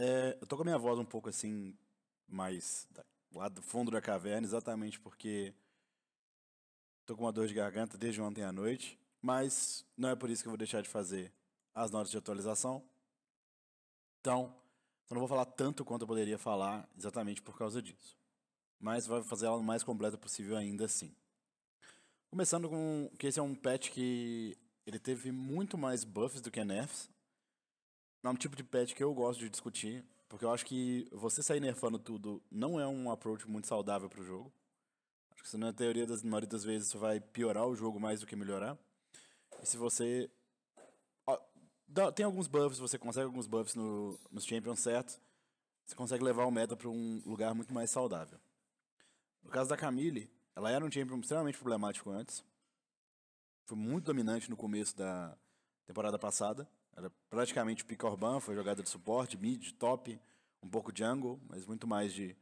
É, eu tô com a minha voz um pouco assim, mais da, lá do fundo da caverna, exatamente porque tô com uma dor de garganta desde ontem à noite, mas não é por isso que eu vou deixar de fazer as notas de atualização. Então, eu não vou falar tanto quanto eu poderia falar exatamente por causa disso. Mas vai fazer ela o mais completa possível ainda assim. Começando com que esse é um patch que ele teve muito mais buffs do que nerfs, é um tipo de pet que eu gosto de discutir, porque eu acho que você sair nerfando tudo não é um approach muito saudável para o jogo. Acho que na é teoria das na maioria das vezes isso vai piorar o jogo mais do que melhorar. E se você tem alguns buffs, você consegue alguns buffs no, nos champions certo, você consegue levar o meta para um lugar muito mais saudável. No caso da Camille, ela era um champion extremamente problemático antes. Foi muito dominante no começo da temporada passada. Era praticamente o urban, foi jogada de suporte, mid, top, um pouco jungle, mas muito mais de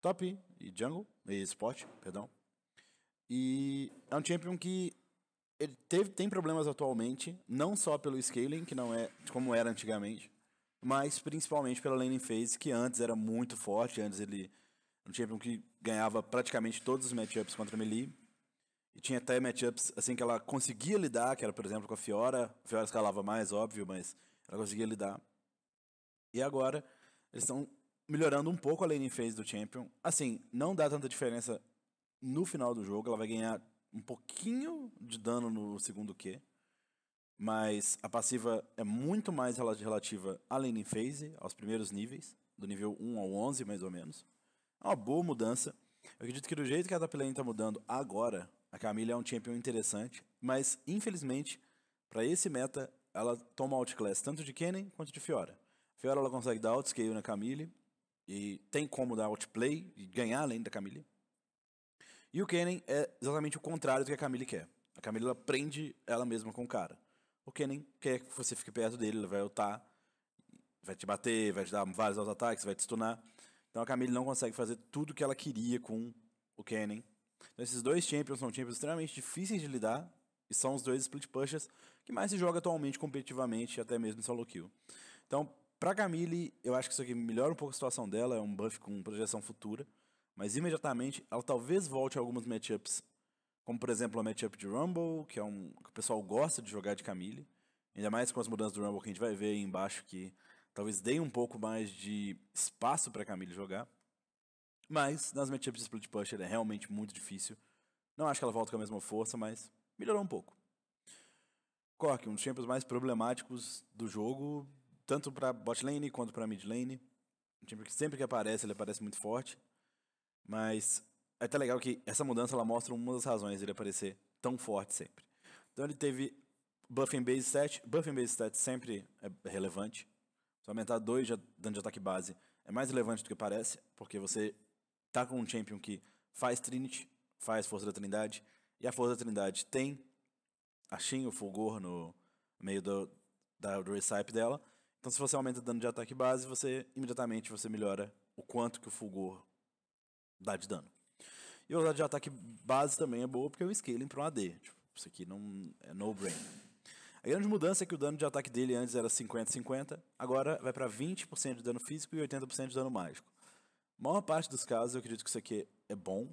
top e jungle, e suporte, perdão. E é um champion que ele teve, tem problemas atualmente, não só pelo scaling, que não é como era antigamente, mas principalmente pela laning phase, que antes era muito forte, antes ele um champion que ganhava praticamente todos os matchups contra melee, e tinha até matchups assim que ela conseguia lidar, que era, por exemplo, com a Fiora. A Fiora escalava mais, óbvio, mas ela conseguia lidar. E agora, eles estão melhorando um pouco a lane phase do Champion. Assim, não dá tanta diferença no final do jogo. Ela vai ganhar um pouquinho de dano no segundo Q. Mas a passiva é muito mais relativa à laning phase, aos primeiros níveis, do nível 1 ao 11, mais ou menos. É uma boa mudança. Eu acredito que do jeito que a top lane está mudando agora, a Camille é um champion interessante, mas infelizmente, para esse meta, ela toma outclass tanto de Kennen quanto de Fiora. Fiora ela consegue dar outscale na Camille e tem como dar outplay e ganhar além da Camille. E o Kennen é exatamente o contrário do que a Camille quer. A Camille ela prende ela mesma com o cara. O Kennen quer que você fique perto dele, ele vai ultar, vai te bater, vai te dar vários ataques, vai te stunar. Então a Camille não consegue fazer tudo o que ela queria com o Kennen. Então, esses dois champions são champions extremamente difíceis de lidar, e são os dois split pushers que mais se joga atualmente competitivamente, até mesmo em solo kill. Então, pra Camille, eu acho que isso aqui melhora um pouco a situação dela, é um buff com projeção futura, mas imediatamente ela talvez volte a algumas matchups, como por exemplo a matchup de Rumble, que é um que o pessoal gosta de jogar de Camille, ainda mais com as mudanças do Rumble que a gente vai ver aí embaixo que talvez dê um pouco mais de espaço para Camille jogar. Mas nas matchups de split pusher é realmente muito difícil. Não acho que ela volta com a mesma força, mas melhorou um pouco. Cork, um dos champions mais problemáticos do jogo, tanto para bot lane quanto para mid lane. Um champion que sempre que aparece, ele aparece muito forte. Mas é até legal que essa mudança ela mostra uma das razões dele aparecer tão forte sempre. Então ele teve buff em base stat. Buff em base stat sempre é relevante. Se aumentar 2 dano de ataque base é mais relevante do que parece, porque você tá com um champion que faz Trinity, faz Força da Trindade, e a Força da Trindade tem a Shin, o Fulgor, no meio do, da recipe dela. Então, se você aumenta o dano de ataque base, você imediatamente você melhora o quanto que o Fulgor dá de dano. E o dano de ataque base também é boa, porque é um scaling para um AD. Tipo, isso aqui não é no brain. A grande mudança é que o dano de ataque dele antes era 50-50, agora vai para 20% de dano físico e 80% de dano mágico maior parte dos casos, eu acredito que isso aqui é bom.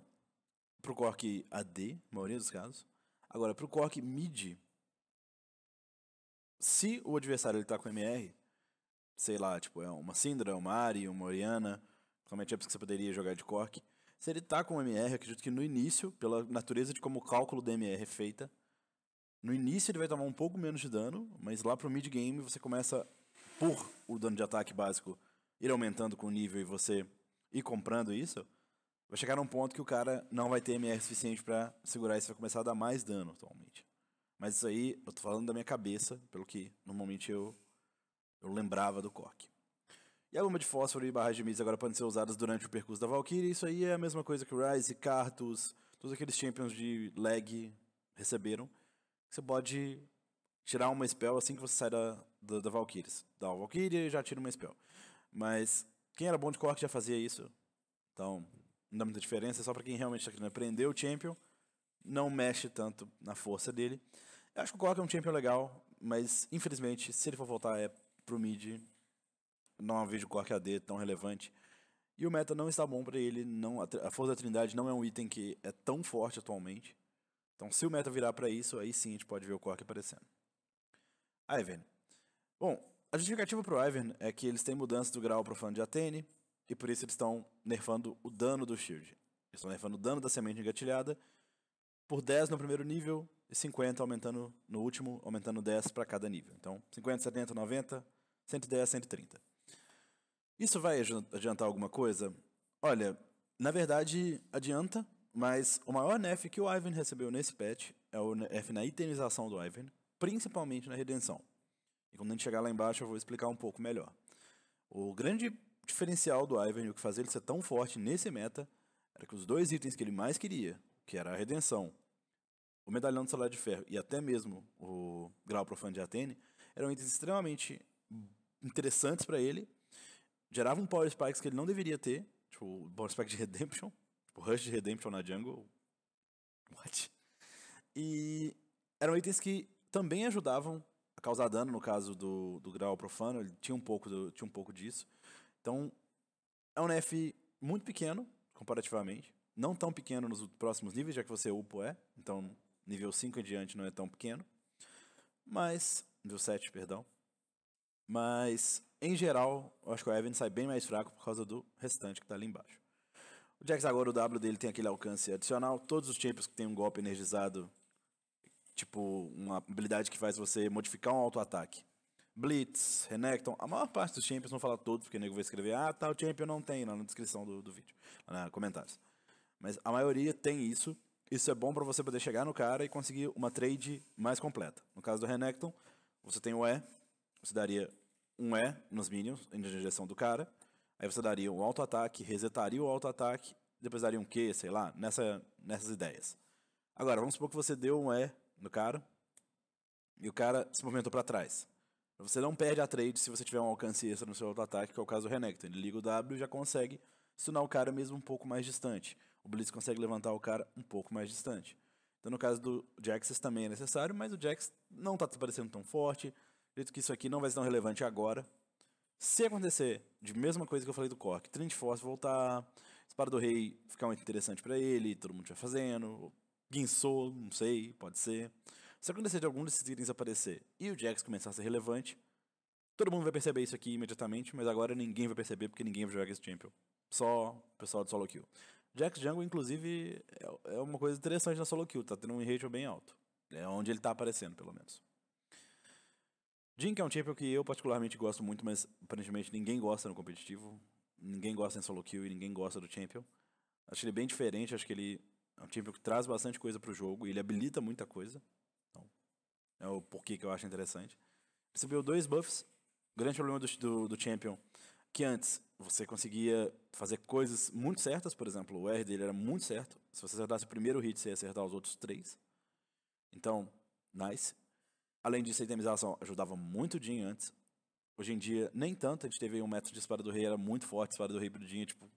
Pro cork AD, maioria dos casos. Agora, pro cork mid, se o adversário ele tá com MR, sei lá, tipo, é uma Syndra, uma Ari, uma Oriana, são é que você poderia jogar de Cork. Se ele tá com MR, eu acredito que no início, pela natureza de como o cálculo da MR é feita, no início ele vai tomar um pouco menos de dano, mas lá pro mid game você começa, por o dano de ataque básico ir aumentando com o nível e você ir comprando isso, vai chegar num ponto que o cara não vai ter MR suficiente para segurar isso, vai começar a dar mais dano atualmente. Mas isso aí, eu tô falando da minha cabeça, pelo que normalmente eu, eu lembrava do coque E a lama de fósforo e barragem de miss agora podem ser usadas durante o percurso da Valkyrie. Isso aí é a mesma coisa que Rise, Cartus, todos aqueles champions de lag receberam. Você pode tirar uma spell assim que você sai da, da, da Valkyrie. Dá uma Valkyrie e já tira uma spell. Mas quem era bom de corte já fazia isso. Então, não dá muita diferença, é só para quem realmente está querendo aprender o Champion, não mexe tanto na força dele. Eu acho que o Cork é um Champion legal, mas infelizmente, se ele for voltar é pro mid, não vejo o Cork AD tão relevante. E o meta não está bom para ele, não, a força da Trindade não é um item que é tão forte atualmente. Então, se o meta virar para isso, aí sim a gente pode ver o Cork aparecendo. Aí, velho. Bom, a justificativa pro Ivern é que eles têm mudança do grau pro fã de Atene, e por isso eles estão nerfando o dano do shield. Eles estão nerfando o dano da semente engatilhada por 10 no primeiro nível e 50 aumentando no último, aumentando 10 para cada nível. Então, 50, 70, 90, 110, 130. Isso vai adiantar alguma coisa? Olha, na verdade adianta, mas o maior nerf que o Ivan recebeu nesse patch é o é nerf na itemização do Ivan, principalmente na redenção. E quando a gente chegar lá embaixo, eu vou explicar um pouco melhor. O grande diferencial do Ivan, o que fazia ele ser tão forte nesse meta, era que os dois itens que ele mais queria, que era a redenção, o medalhão do salário de ferro e até mesmo o grau profano de Atene, eram itens extremamente interessantes para ele, geravam power spikes que ele não deveria ter, tipo o power spike de Redemption, tipo rush de Redemption na jungle, what? E eram itens que também ajudavam a causar dano, no caso do, do grau profano, ele tinha um, pouco do, tinha um pouco disso. Então, é um NF muito pequeno, comparativamente. Não tão pequeno nos próximos níveis, já que você é upo é. Então, nível 5 em diante não é tão pequeno. Mas, nível 7, perdão. Mas, em geral, eu acho que o Evan sai bem mais fraco por causa do restante que está ali embaixo. O Jax agora, o W dele tem aquele alcance adicional. Todos os champions que tem um golpe energizado Tipo, uma habilidade que faz você modificar um auto-ataque. Blitz, Renekton, a maior parte dos champions, não falar todos, porque o nego vai escrever, ah, tal tá, champion não tem, lá na descrição do, do vídeo, lá comentários. Mas a maioria tem isso, isso é bom para você poder chegar no cara e conseguir uma trade mais completa. No caso do Renekton, você tem o E, você daria um E nos minions, em direção do cara, aí você daria um auto-ataque, resetaria o auto-ataque, depois daria um Q, sei lá, nessa, nessas ideias. Agora, vamos supor que você deu um E no cara e o cara se movimentou para trás. Você não perde a trade se você tiver um alcance extra no seu auto-ataque, que é o caso do Renekton. Ele liga o W e já consegue stunar o cara mesmo um pouco mais distante. O Blitz consegue levantar o cara um pouco mais distante. Então, no caso do Jax, também é necessário, mas o Jax não está parecendo tão forte. Acredito que isso aqui não vai ser tão relevante agora. Se acontecer de mesma coisa que eu falei do Cork, Trinity Force voltar, Espada do Rei ficar muito interessante para ele, todo mundo vai fazendo, guinçou, não sei, pode ser. Se acontecer de algum desses itens aparecer e o Jax começar a ser relevante, todo mundo vai perceber isso aqui imediatamente, mas agora ninguém vai perceber porque ninguém vai jogar esse champion. Só o pessoal de solo kill. Jax Jungle, inclusive, é, é uma coisa interessante na solo kill, tá tendo um ratio bem alto. É onde ele tá aparecendo, pelo menos. Jink é um champion que eu particularmente gosto muito, mas aparentemente ninguém gosta no competitivo. Ninguém gosta em solo kill e ninguém gosta do champion. Acho ele bem diferente, acho que ele é um time que traz bastante coisa para o jogo e ele habilita muita coisa. Então, é o porquê que eu acho interessante. Recebeu dois buffs. Grande problema do, do, do Champion, que antes você conseguia fazer coisas muito certas, por exemplo, o R dele era muito certo. Se você acertasse o primeiro hit, você ia acertar os outros três. Então, nice. Além disso, a itemização ajudava muito o Jin antes. Hoje em dia, nem tanto. A gente teve um método de espada do rei, era muito forte. Espada do rei pro Jin, tipo...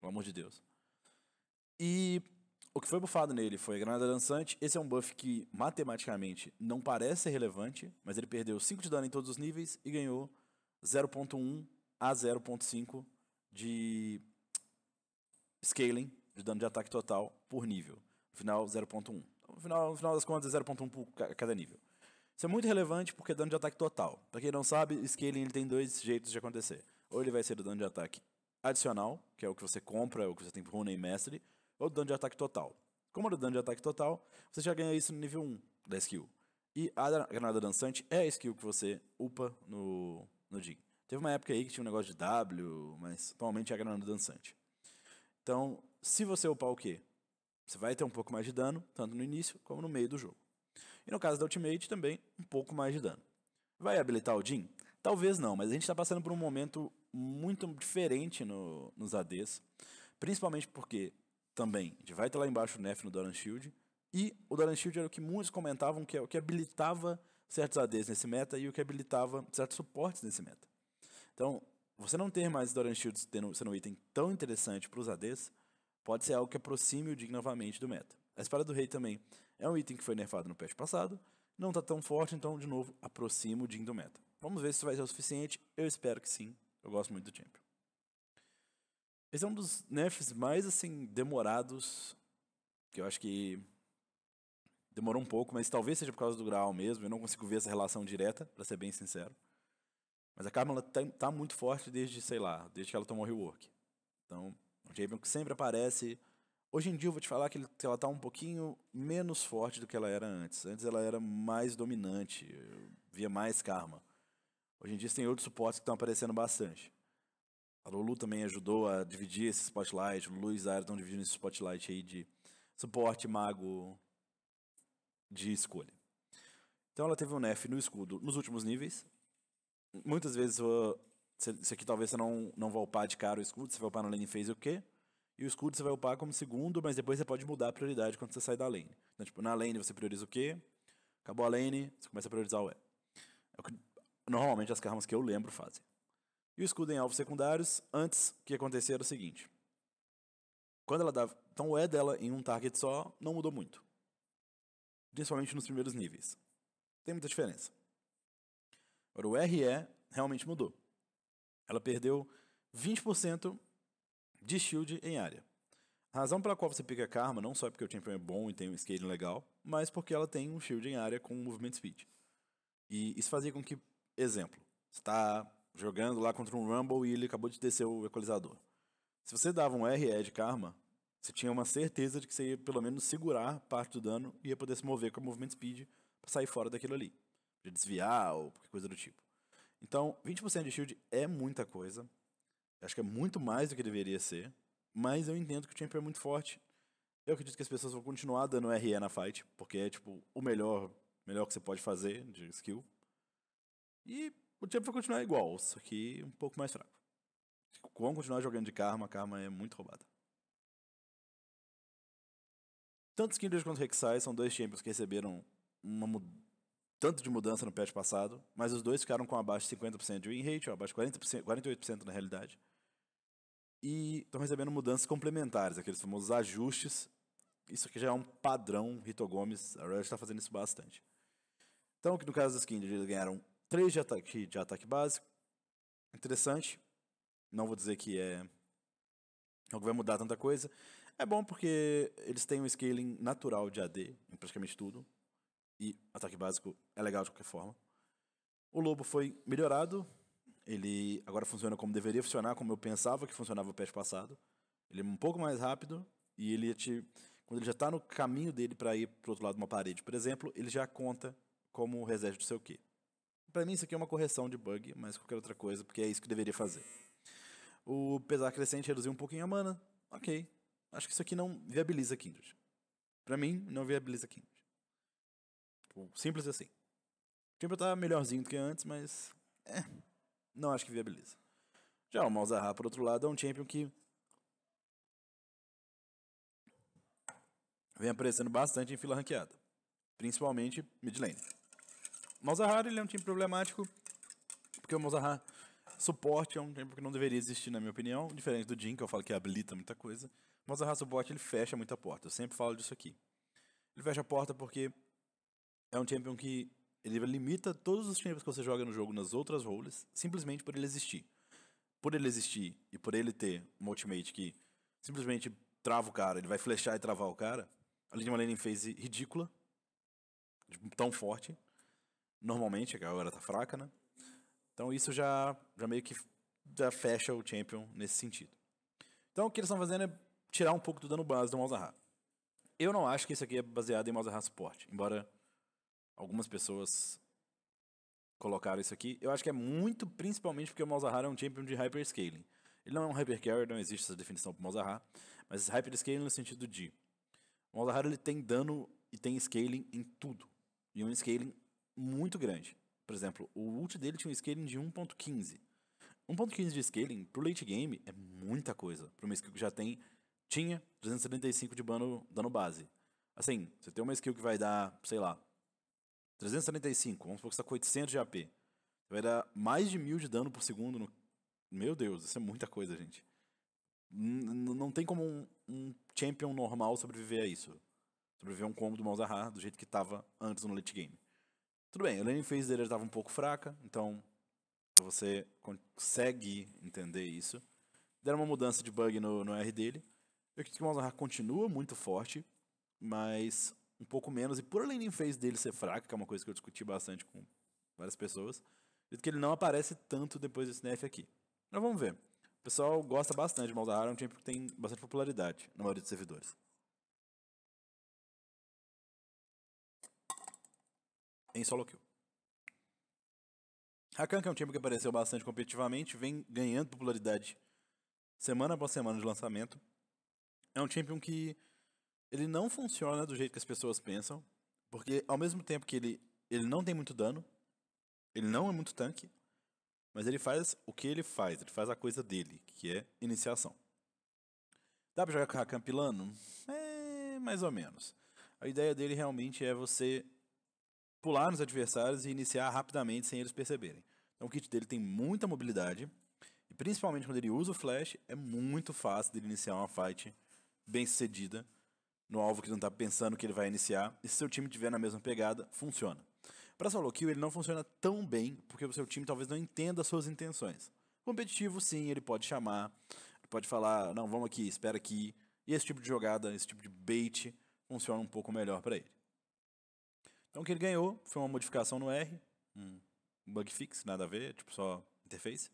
Pelo amor de Deus. E o que foi bufado nele foi a Granada Dançante. Esse é um buff que, matematicamente, não parece relevante, mas ele perdeu 5 de dano em todos os níveis e ganhou 0.1 a 0.5 de scaling, de dano de ataque total por nível. No final, 0.1. No final, no final das contas, é 0.1 por cada nível. Isso é muito relevante porque é dano de ataque total. Para quem não sabe, scaling ele tem dois jeitos de acontecer. Ou ele vai ser do dano de ataque adicional, que é o que você compra, o que você tem por runa e mestre, ou dano de ataque total. Como era é o dano de ataque total, você já ganha isso no nível 1 da skill. E a granada dançante é a skill que você upa no, no DIN. Teve uma época aí que tinha um negócio de W, mas atualmente é a granada dançante. Então, se você upar o quê? Você vai ter um pouco mais de dano, tanto no início como no meio do jogo. E no caso da Ultimate também, um pouco mais de dano. Vai habilitar o Jin? Talvez não, mas a gente está passando por um momento muito diferente no, nos ADs. Principalmente porque também. A gente vai ter lá embaixo o Nef no Doran Shield. E o Doran Shield era o que muitos comentavam que é o que habilitava certos ADs nesse meta e o que habilitava certos suportes nesse meta. Então, você não ter mais Doran Shield tendo, sendo um item tão interessante para os ADs pode ser algo que aproxime o Dig novamente do meta. A Espada do Rei também é um item que foi nerfado no patch passado, não está tão forte, então, de novo, aproxima o Jin do meta. Vamos ver se vai ser o suficiente, eu espero que sim, eu gosto muito do Champion. Esse é um dos nerfs mais, assim, demorados, que eu acho que demorou um pouco, mas talvez seja por causa do grau mesmo, eu não consigo ver essa relação direta, para ser bem sincero. Mas a Carmela tá, tá, muito forte desde, sei lá, desde que ela tomou o rework. Então, o Javen que sempre aparece. Hoje em dia eu vou te falar que, ele, que ela tá um pouquinho menos forte do que ela era antes. Antes ela era mais dominante, via mais Karma. Hoje em dia tem outros suportes que estão aparecendo bastante. A Lulu também ajudou a dividir esse spotlight. O Lulu e a Zara estão dividindo esse spotlight aí de suporte, mago, de escolha. Então ela teve um nef no escudo nos últimos níveis. Muitas vezes isso aqui talvez você não, não vá upar de cara o escudo, você vai upar na lane phase o quê? E o escudo você vai upar como segundo, mas depois você pode mudar a prioridade quando você sai da lane. Então, tipo, na lane você prioriza o quê? Acabou a lane, você começa a priorizar o E. É o que normalmente as carmas que eu lembro fazem e o escudo em alvos secundários antes que acontecesse o seguinte. Quando ela dava, então o E dela em um target só não mudou muito. Principalmente nos primeiros níveis. Tem muita diferença. Agora, o RE realmente mudou. Ela perdeu 20% de shield em área. A razão pela qual você pica Karma não só é porque o champion é bom e tem um scaling legal, mas porque ela tem um shield em área com movimento speed. E isso fazia com que, exemplo, está jogando lá contra um Rumble e ele acabou de descer o equalizador. Se você dava um RE de karma, você tinha uma certeza de que você ia pelo menos segurar parte do dano e ia poder se mover com o movimento speed para sair fora daquilo ali. desviar ou qualquer coisa do tipo. Então, 20% de shield é muita coisa. acho que é muito mais do que deveria ser. Mas eu entendo que o champion é muito forte. Eu acredito que as pessoas vão continuar dando RE na fight, porque é tipo o melhor, melhor que você pode fazer de skill. E o time vai continuar igual, só que um pouco mais fraco. Kwon continuar jogando de Karma, Karma é muito roubada. Tanto Skindred quanto Rek'Sai são dois champions que receberam uma tanto de mudança no patch passado, mas os dois ficaram com abaixo de 50% de win rate, ou abaixo de 40%, 48% na realidade. E estão recebendo mudanças complementares, aqueles famosos ajustes. Isso aqui já é um padrão, Rito Gomes, a Riot está fazendo isso bastante. Então, no caso dos Kindred, eles ganharam 3 de ataque, de ataque básico. Interessante. Não vou dizer que é algo que vai mudar tanta coisa. É bom porque eles têm um scaling natural de AD em praticamente tudo. E ataque básico é legal de qualquer forma. O Lobo foi melhorado. Ele agora funciona como deveria funcionar, como eu pensava que funcionava o patch passado. Ele é um pouco mais rápido e ele te, quando ele já está no caminho dele para ir para outro lado de uma parede, por exemplo, ele já conta como reset do seu quê. Para mim, isso aqui é uma correção de bug, mas qualquer outra coisa, porque é isso que deveria fazer. O pesar crescente reduziu um pouquinho a mana. Ok. Acho que isso aqui não viabiliza Kindred. Para mim, não viabiliza Kindred. Tipo, simples assim. Tipo, tá melhorzinho do que antes, mas. É. Não acho que viabiliza. Já o Malzahar, por outro lado, é um champion que. Vem aparecendo bastante em fila ranqueada. Principalmente mid lane. Mozart ele é um time problemático, porque o Mozart suporte é um tempo que não deveria existir, na minha opinião, diferente do Jin, que eu falo que habilita muita coisa. Mozart suporte ele fecha muita porta, eu sempre falo disso aqui. Ele fecha a porta porque é um champion que ele limita todos os times que você joga no jogo nas outras roles, simplesmente por ele existir. Por ele existir e por ele ter um ultimate que simplesmente trava o cara, ele vai flechar e travar o cara, a linha de fez ridícula, tão forte, normalmente, que agora tá fraca, né? Então isso já, já meio que já fecha o Champion nesse sentido. Então o que eles estão fazendo é tirar um pouco do dano base do Malzahar. Eu não acho que isso aqui é baseado em Malzahar suporte, embora algumas pessoas colocaram isso aqui. Eu acho que é muito principalmente porque o Malzahar é um Champion de Hyperscaling. Ele não é um Hypercarry, não existe essa definição para o Malzahar, mas Hyperscaling no sentido de... O Malzahar ele tem dano e tem scaling em tudo. E um scaling muito grande. Por exemplo, o ult dele tinha um scaling de 1.15. 1.15 de scaling pro late game é muita coisa. Pra uma skill que já tem, tinha 375 de dano, dano base. Assim, você tem uma skill que vai dar, sei lá, 375, vamos supor que você tá com 800 de AP. vai dar mais de 1000 de dano por segundo no... Meu Deus, isso é muita coisa, gente. N não tem como um, um, champion normal sobreviver a isso. Sobreviver a um combo do Malzahar do jeito que tava antes no late game. Tudo bem, a landing phase dele estava um pouco fraca, então você consegue entender isso. Deram uma mudança de bug no, no R dele. Eu acredito que o Malzahar continua muito forte, mas um pouco menos. E por a landing phase dele ser fraca, que é uma coisa que eu discuti bastante com várias pessoas, dito que ele não aparece tanto depois desse nerf aqui. Mas vamos ver. O pessoal gosta bastante de Malzahar, é um time que tem bastante popularidade na maioria dos servidores. em solo kill. Rakan, que é um time que apareceu bastante competitivamente, vem ganhando popularidade semana após semana de lançamento. É um champion que ele não funciona do jeito que as pessoas pensam, porque ao mesmo tempo que ele, ele não tem muito dano, ele não é muito tanque, mas ele faz o que ele faz, ele faz a coisa dele, que é iniciação. Dá pra jogar com o pilando? É, mais ou menos. A ideia dele realmente é você pular nos adversários e iniciar rapidamente sem eles perceberem. Então o kit dele tem muita mobilidade, e principalmente quando ele usa o flash, é muito fácil dele iniciar uma fight bem sucedida no alvo que não está pensando que ele vai iniciar, e se seu time tiver na mesma pegada, funciona. Para solo kill ele não funciona tão bem, porque o seu time talvez não entenda suas intenções. Competitivo, sim, ele pode chamar, ele pode falar, não, vamos aqui, espera aqui. E esse tipo de jogada, esse tipo de bait, funciona um pouco melhor para ele. Então o que ele ganhou foi uma modificação no R, um bug fix, nada a ver, tipo só interface.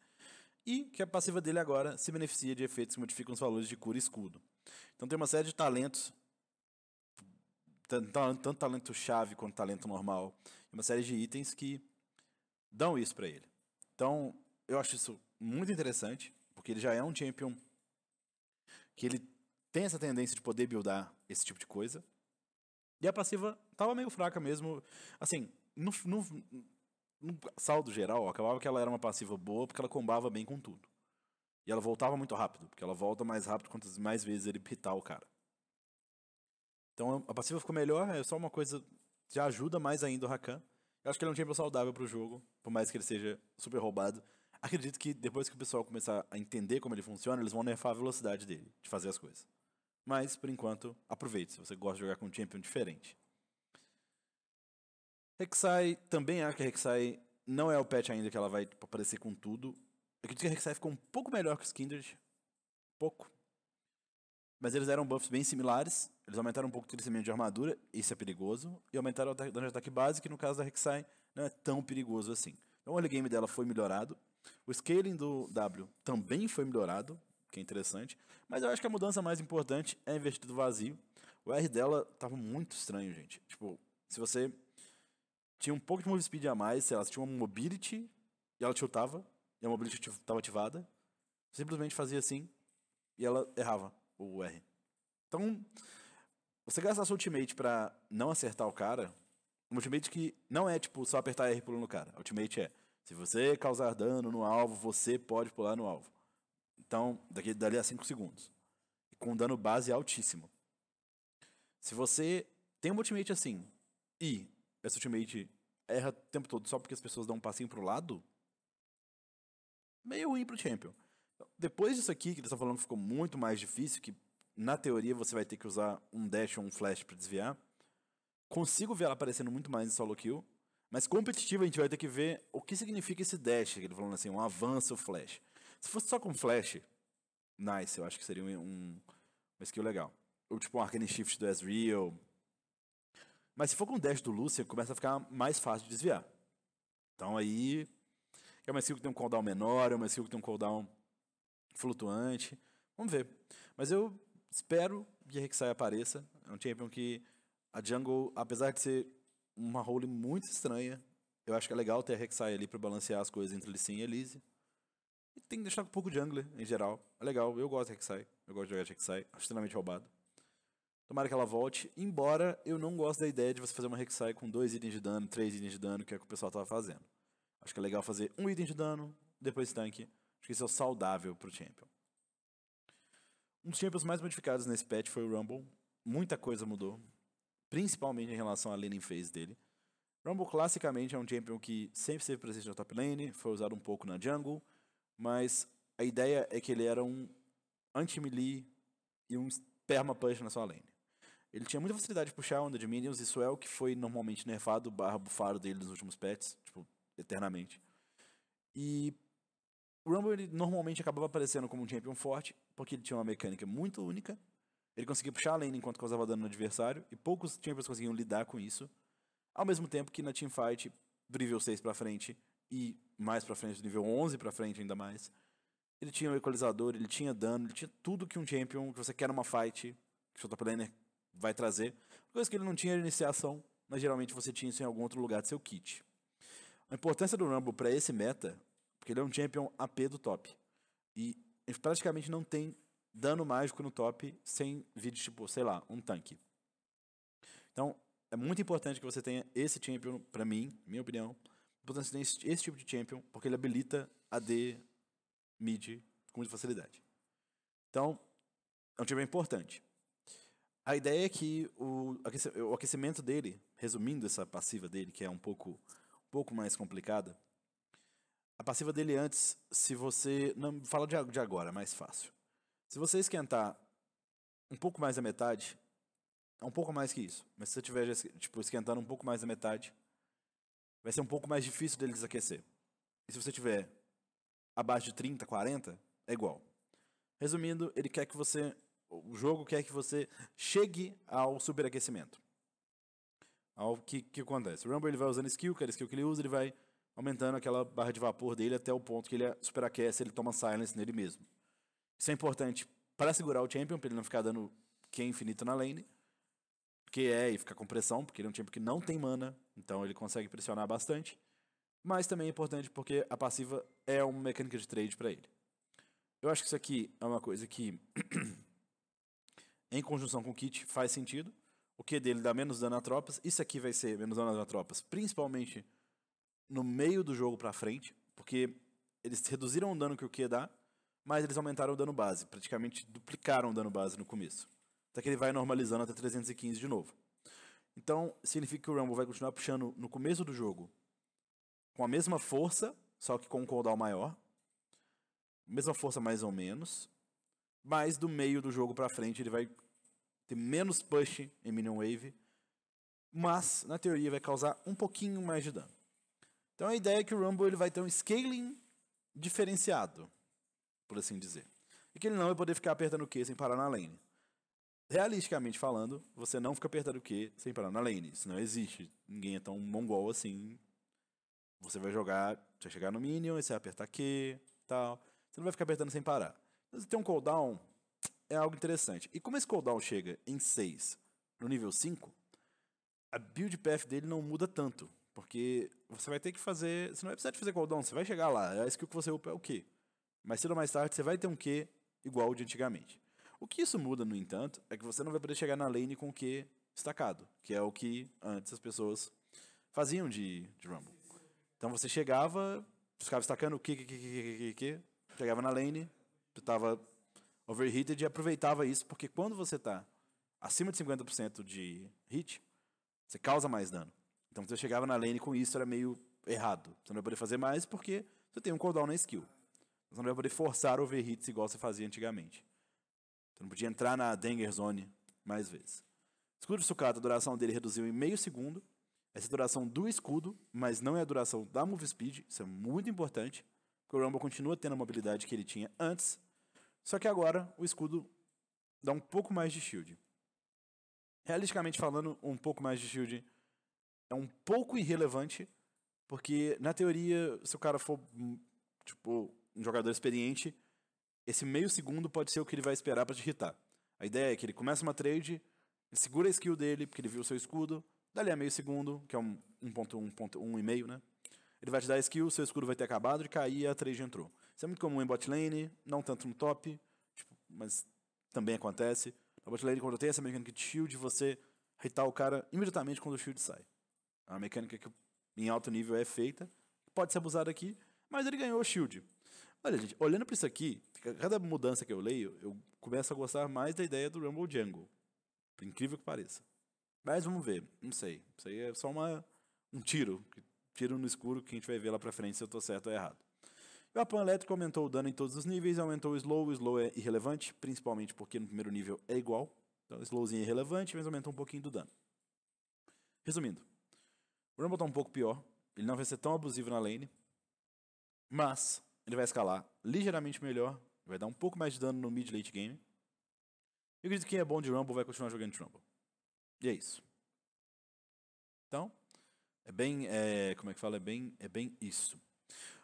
E que a passiva dele agora se beneficia de efeitos que modificam os valores de cura e escudo. Então tem uma série de talentos tanto talento chave quanto talento normal, uma série de itens que dão isso para ele. Então, eu acho isso muito interessante, porque ele já é um champion que ele tem essa tendência de poder buildar esse tipo de coisa. E a passiva tava meio fraca mesmo. Assim, no, no, no saldo geral, acabava que ela era uma passiva boa porque ela combava bem com tudo. E ela voltava muito rápido, porque ela volta mais rápido quantas mais vezes ele pitar o cara. Então a passiva ficou melhor, é só uma coisa que ajuda mais ainda o Rakan. Eu acho que ele é um time saudável pro jogo, por mais que ele seja super roubado. Acredito que depois que o pessoal começar a entender como ele funciona, eles vão nerfar a velocidade dele, de fazer as coisas. Mas, por enquanto, aproveite se você gosta de jogar com um champion diferente. Rek'Sai, também acho que a Rek'Sai não é o patch ainda que ela vai tipo, aparecer com tudo. Eu acredito que a Rek'Sai ficou um pouco melhor que os Kindred. Pouco. Mas eles eram buffs bem similares. Eles aumentaram um pouco o crescimento de armadura, isso é perigoso. E aumentaram o dano de ataque base, que no caso da Rek'Sai não é tão perigoso assim. Então o early game dela foi melhorado. O scaling do W também foi melhorado que é interessante. Mas eu acho que a mudança mais importante é investir do vazio. O R dela tava muito estranho, gente. Tipo, se você tinha um pouco de move speed a mais, sei lá, se tinha uma mobility e ela chutava, e a mobility estava ativada, simplesmente fazia assim e ela errava o R. Então, você gastar seu ultimate para não acertar o cara, um ultimate que não é tipo só apertar R e pular no cara. Ultimate é, se você causar dano no alvo, você pode pular no alvo. Então, daqui, dali a 5 segundos. E com dano base altíssimo. Se você tem um ultimate assim, e esse ultimate erra o tempo todo só porque as pessoas dão um passinho pro lado, meio ruim pro champion. Então, depois disso aqui, que ele estão falando que ficou muito mais difícil, que na teoria você vai ter que usar um dash ou um flash para desviar, consigo ver ela aparecendo muito mais em solo kill, mas competitivo a gente vai ter que ver o que significa esse dash, que ele falando assim, um avanço flash. Se fosse só com flash, nice, eu acho que seria um, um uma skill legal. Ou tipo um Arcane Shift do Ezreal. Mas se for com o dash do Lucian, começa a ficar mais fácil de desviar. Então aí. É uma skill que tem um cooldown menor, é uma skill que tem um cooldown flutuante. Vamos ver. Mas eu espero que a Rek'Sai apareça. É um champion que a jungle, apesar de ser uma role muito estranha, eu acho que é legal ter a Rek'Sai ali para balancear as coisas entre Lee Sin e Elise. E tem que deixar um pouco de jungler, em geral. É legal, eu gosto de Rek'Sai. Eu gosto de jogar de Rek'Sai, acho extremamente roubado. Tomara que ela volte, embora eu não gosto da ideia de você fazer uma Rek'Sai com dois itens de dano, três itens de dano, que é o que o pessoal tava fazendo. Acho que é legal fazer um item de dano, depois tanque. Acho que isso é o saudável pro champion. Um dos champions mais modificados nesse patch foi o Rumble. Muita coisa mudou, principalmente em relação à laning phase dele. Rumble classicamente é um champion que sempre esteve presente na top lane, foi usado um pouco na jungle, mas a ideia é que ele era um anti-melee e um perma punch na sua lane. Ele tinha muita facilidade de puxar a onda de minions, isso é o que foi normalmente nerfado barra bufado dele nos últimos pets, tipo, eternamente. E o Rumble ele normalmente acabava aparecendo como um champion forte, porque ele tinha uma mecânica muito única. Ele conseguia puxar a lane enquanto causava dano no adversário, e poucos champions conseguiam lidar com isso. Ao mesmo tempo que na teamfight, Drivel 6 pra frente, e mais para frente, do nível 11 para frente ainda mais, ele tinha o equalizador, ele tinha dano, ele tinha tudo que um champion que você quer numa fight, que o Top Laner vai trazer. Coisa que ele não tinha era iniciação, mas geralmente você tinha isso em algum outro lugar do seu kit. A importância do Rumble para esse meta, porque ele é um champion AP do top. E praticamente não tem dano mágico no top sem vídeo tipo, sei lá, um tanque. Então, é muito importante que você tenha esse champion, para mim, minha opinião, Portanto, esse, esse, tipo de champion, porque ele habilita AD mid com muita facilidade. Então, é um champion importante. A ideia é que o, o aquecimento dele, resumindo essa passiva dele, que é um pouco, um pouco mais complicada, a passiva dele antes, se você. Não, fala de, de agora, é mais fácil. Se você esquentar um pouco mais da metade, é um pouco mais que isso, mas se você estiver tipo, esquentando um pouco mais da metade, vai ser um pouco mais difícil dele desaquecer. E se você tiver abaixo de 30, 40, é igual. Resumindo, ele quer que você. O jogo quer que você chegue ao superaquecimento. Ao que, que acontece? O Rumble ele vai usando skill, cada é skill que ele usa, ele vai aumentando aquela barra de vapor dele até o ponto que ele superaquece, ele toma silence nele mesmo. Isso é importante para segurar o champion, para ele não ficar dando Q infinito na lane, que é e fica com pressão, porque ele é um time que não tem mana, então ele consegue pressionar bastante. Mas também é importante porque a passiva é uma mecânica de trade para ele. Eu acho que isso aqui é uma coisa que, em conjunção com o kit, faz sentido. O Q dele dá menos dano a tropas. Isso aqui vai ser menos dano a tropas, principalmente no meio do jogo para frente, porque eles reduziram o dano que o Q dá, mas eles aumentaram o dano base, praticamente duplicaram o dano base no começo até que ele vai normalizando até 315 de novo. Então, significa que o Rumble vai continuar puxando no começo do jogo com a mesma força, só que com um cooldown maior, mesma força mais ou menos, mas do meio do jogo para frente ele vai ter menos push em Minion Wave, mas na teoria vai causar um pouquinho mais de dano. Então a ideia é que o Rumble ele vai ter um scaling diferenciado, por assim dizer. E que ele não vai poder ficar apertando o Q sem parar na lane realisticamente falando, você não fica apertando o Q sem parar na lane. Isso não existe. Ninguém é tão mongol assim. Você vai jogar, você vai chegar no minion, você vai apertar Q tal. Você não vai ficar apertando sem parar. Mas ter um cooldown é algo interessante. E como esse cooldown chega em 6 no nível 5, a build path dele não muda tanto. Porque você vai ter que fazer. Você não vai precisar de fazer cooldown, você vai chegar lá. A é skill que você upa é o Q. mas cedo ou mais tarde, você vai ter um Q igual ao de antigamente. O que isso muda, no entanto, é que você não vai poder chegar na lane com o Q destacado, que é o que antes as pessoas faziam de, de Rumble. Então você chegava, ficava destacando o Q, Q, Q, Q, Q, Q, chegava na lane, tu tava overheated e aproveitava isso, porque quando você tá acima de 50% de hit, você causa mais dano. Então você chegava na lane com isso, era meio errado. Você não vai poder fazer mais porque você tem um cooldown na skill. Você não vai poder forçar overheats igual você fazia antigamente. Tu não podia entrar na danger zone mais vezes. Escudo de sucata, a duração dele reduziu em meio segundo. Essa é a duração do escudo, mas não é a duração da move speed. Isso é muito importante, porque o Rumble continua tendo a mobilidade que ele tinha antes. Só que agora o escudo dá um pouco mais de shield. Realisticamente falando, um pouco mais de shield é um pouco irrelevante, porque na teoria, se o cara for hum, tipo um jogador experiente, esse meio segundo pode ser o que ele vai esperar para te irritar. A ideia é que ele começa uma trade, ele segura a skill dele, porque ele viu o seu escudo, dali a meio segundo, que é um, um ponto, um ponto, um e meio, né? Ele vai te dar a skill, seu escudo vai ter acabado de cair, a trade entrou. Isso é muito comum em bot lane, não tanto no top, tipo, mas também acontece. Na bot lane, quando tem essa mecânica de shield, você hitar o cara imediatamente quando o shield sai. É uma mecânica que em alto nível é feita, pode ser abusada aqui, mas ele ganhou o shield. Olha, gente, olhando para isso aqui, cada mudança que eu leio, eu começo a gostar mais da ideia do Rumble Jungle. Por incrível que pareça. Mas vamos ver, não sei. Isso aí é só uma, um tiro. Tiro no escuro que a gente vai ver lá pra frente se eu tô certo ou errado. O Apan Elétrico aumentou o dano em todos os níveis, aumentou o slow. O slow é irrelevante, principalmente porque no primeiro nível é igual. Então, slowzinho é irrelevante, mas aumentou um pouquinho do dano. Resumindo, o Rumble tá um pouco pior. Ele não vai ser tão abusivo na lane. Mas, ele vai escalar ligeiramente melhor, vai dar um pouco mais de dano no mid late game. Eu acredito que quem é bom de Rumble vai continuar jogando de Rumble. E é isso. Então, é bem. É, como é que fala? É bem, é bem isso.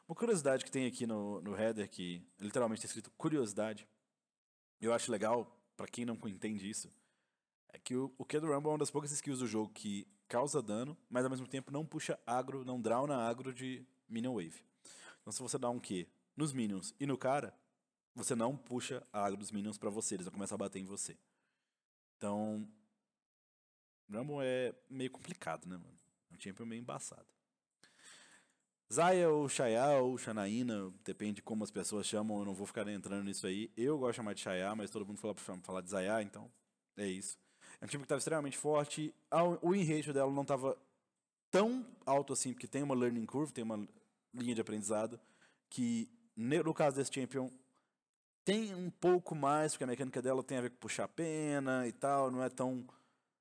Uma curiosidade que tem aqui no, no header, que literalmente está escrito curiosidade, eu acho legal, para quem não entende isso, é que o, o do Rumble é uma das poucas skills do jogo que causa dano, mas ao mesmo tempo não puxa agro, não drowna agro de Minion Wave. Então, se você dá um Q nos Minions e no cara, você não puxa a água dos Minions para você, eles vão começar a bater em você. Então, Rumble é meio complicado, né, mano? É um champion meio embaçado. Zaya ou Shaya ou Shanaína, depende como as pessoas chamam, eu não vou ficar entrando nisso aí. Eu gosto de chamar de Shaya, mas todo mundo fala pra falar de Zaya, então é isso. É um time que estava extremamente forte. O win dela não estava tão alto assim, porque tem uma learning curve, tem uma linha de aprendizado, que no caso desse Champion tem um pouco mais, porque a mecânica dela tem a ver com puxar a pena e tal, não é tão,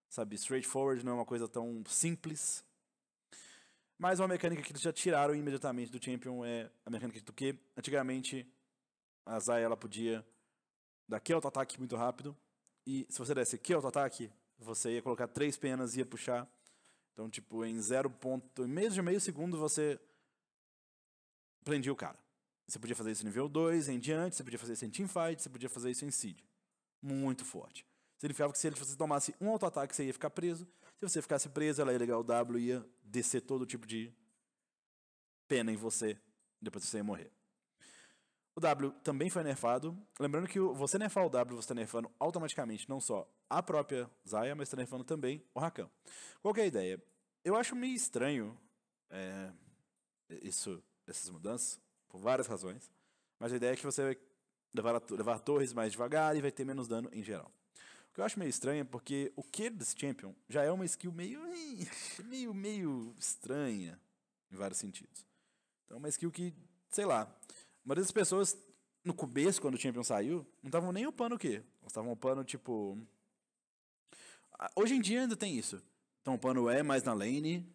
sabe, straightforward, não é uma coisa tão simples. Mas uma mecânica que eles já tiraram imediatamente do Champion é a mecânica do que antigamente a Zaya ela podia dar que auto-ataque muito rápido, e se você desse que auto-ataque, você ia colocar três penas e ia puxar. Então, tipo, em zero Ponto, em menos de meio segundo você prendia o cara. Você podia fazer isso nível 2, em diante, você podia fazer isso em teamfight, você podia fazer isso em seed. Muito forte. Significava que se você tomasse um auto-ataque, você ia ficar preso. Se você ficasse preso, ela ia ligar o W ia descer todo tipo de pena em você. Depois você ia morrer. O W também foi nerfado. Lembrando que você nerfar o W, você está nerfando automaticamente não só a própria Zaya, mas está nerfando também o Rakan. Qual é a ideia? Eu acho meio estranho é, isso dessas mudanças, por várias razões. Mas a ideia é que você vai levar, a, levar torres mais devagar e vai ter menos dano em geral. O que eu acho meio estranho é porque o Q desse Champion já é uma skill meio, meio, meio estranha em vários sentidos. Então é uma skill que, sei lá, uma das pessoas no começo, quando o Champion saiu, não estavam nem upando o elas Estavam upando, tipo... Hoje em dia ainda tem isso. então o pano é mais na lane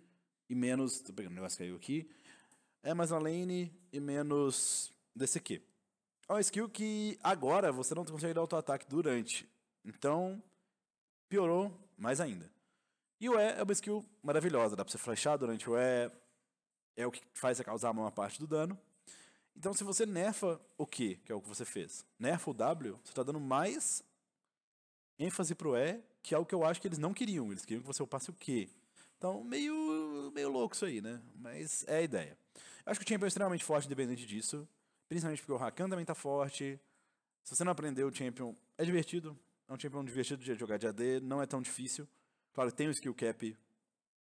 e menos... Tô pegando o negócio que caiu aqui. É Amazon Lane e menos desse aqui. É uma skill que agora você não consegue dar auto-ataque durante. Então, piorou mais ainda. E o E é uma skill maravilhosa, dá pra você flechar durante o E, é o que faz você causar a maior parte do dano. Então, se você nerfa o Q, que é o que você fez, nerfa o W, você está dando mais ênfase pro E, que é o que eu acho que eles não queriam. Eles queriam que você upasse o Q. Então, meio, meio louco isso aí, né? Mas é a ideia acho que o Champion é extremamente forte independente disso. Principalmente porque o Rakan também tá forte. Se você não aprendeu o Champion, é divertido. É um Champion divertido de jogar de AD, não é tão difícil. Claro, tem o skill cap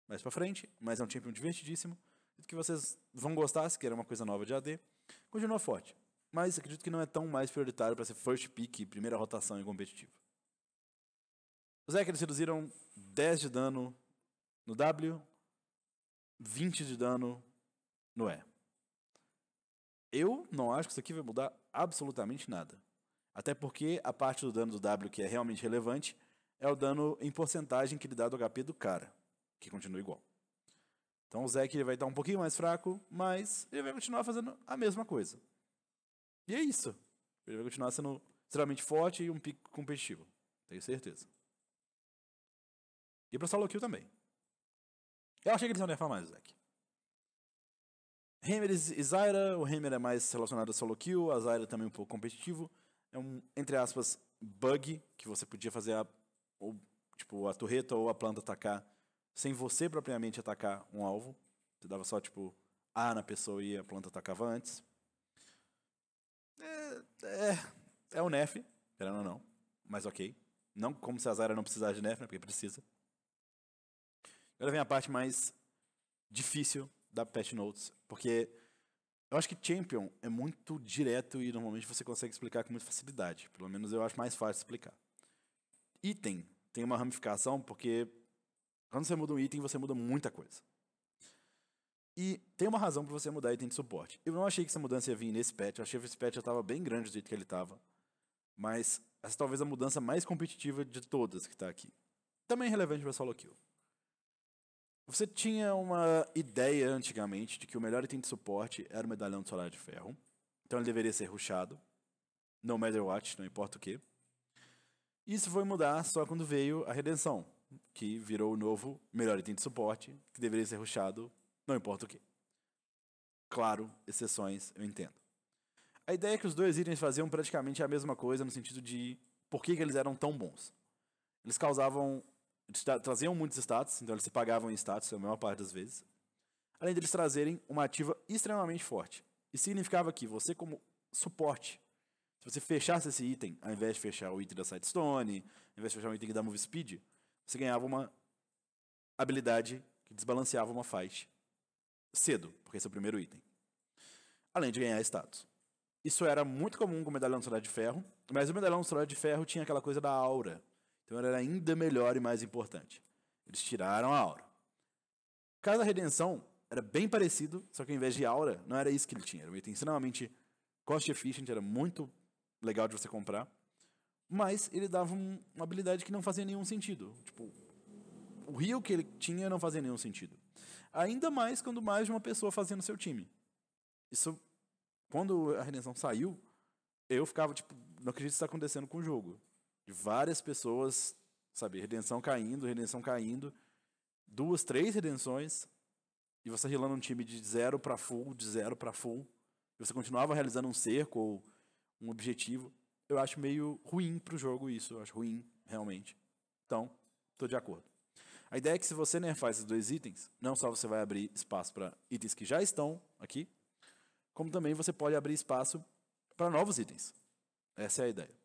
mais pra frente, mas é um Champion divertidíssimo. Acredito que vocês vão gostar, se querem uma coisa nova de AD. Continua forte. Mas acredito que não é tão mais prioritário para ser first pick, primeira rotação em competitivo. Os Zeke, eles reduziram 10 de dano no W, 20 de dano Noé. Eu não acho que isso aqui vai mudar absolutamente nada. Até porque a parte do dano do W que é realmente relevante é o dano em porcentagem que ele dá do HP do cara, que continua igual. Então o Zek ele vai estar um pouquinho mais fraco, mas ele vai continuar fazendo a mesma coisa. E é isso. Ele vai continuar sendo extremamente forte e um pico competitivo. Tenho certeza. E para o Solo Kill também. Eu achei que eles iam nerfar mais o Zek. Hammer e Zyra, o Hammer é mais relacionado a solo kill, a Zyra também é um pouco competitivo. É um, entre aspas, bug, que você podia fazer a, ou, tipo, a torreta ou a planta atacar sem você propriamente atacar um alvo. Você dava só, tipo, A na pessoa e a planta atacava antes. É, é, é um nerf, querendo ou não, mas ok. Não como se a Zyra não precisasse de nerf, né, porque precisa. Agora vem a parte mais difícil da patch notes porque eu acho que Champion é muito direto e normalmente você consegue explicar com muita facilidade. Pelo menos eu acho mais fácil explicar. Item tem uma ramificação porque quando você muda um item, você muda muita coisa. E tem uma razão para você mudar item de suporte. Eu não achei que essa mudança ia vir nesse patch. Eu achei que esse patch já estava bem grande do jeito que ele estava. Mas essa é talvez a mudança mais competitiva de todas que está aqui. Também relevante para solo kill. Você tinha uma ideia antigamente de que o melhor item de suporte era o medalhão do solar de ferro. Então ele deveria ser ruxado. No matter what, não importa o que. Isso foi mudar só quando veio a redenção, que virou o novo melhor item de suporte, que deveria ser ruxado, não importa o que. Claro, exceções, eu entendo. A ideia é que os dois itens faziam praticamente a mesma coisa no sentido de por que, que eles eram tão bons. Eles causavam eles traziam muitos status, então eles se pagavam em status a maior parte das vezes. Além deles trazerem uma ativa extremamente forte. Isso significava que você, como suporte, se você fechasse esse item, ao invés de fechar o item da Sidestone, ao invés de fechar o item da Move Speed, você ganhava uma habilidade que desbalanceava uma fight cedo, porque esse é o primeiro item. Além de ganhar status. Isso era muito comum com o medalhão do Soldado de Ferro, mas o medalhão do Soldado de Ferro tinha aquela coisa da aura. Então era ainda melhor e mais importante. Eles tiraram a aura. Casa caso da redenção era bem parecido, só que ao invés de aura, não era isso que ele tinha. Era um item extremamente cost efficient, era muito legal de você comprar. Mas ele dava um, uma habilidade que não fazia nenhum sentido. Tipo, o rio que ele tinha não fazia nenhum sentido. Ainda mais quando mais de uma pessoa fazia no seu time. Isso, quando a redenção saiu, eu ficava tipo, não acredito que está acontecendo com o jogo de várias pessoas, sabe, redenção caindo, redenção caindo, duas, três redenções, e você rilando um time de zero para full, de zero para full, e você continuava realizando um cerco ou um objetivo, eu acho meio ruim pro jogo isso, eu acho ruim, realmente. Então, tô de acordo. A ideia é que se você nerfar esses dois itens, não só você vai abrir espaço para itens que já estão aqui, como também você pode abrir espaço para novos itens. Essa é a ideia.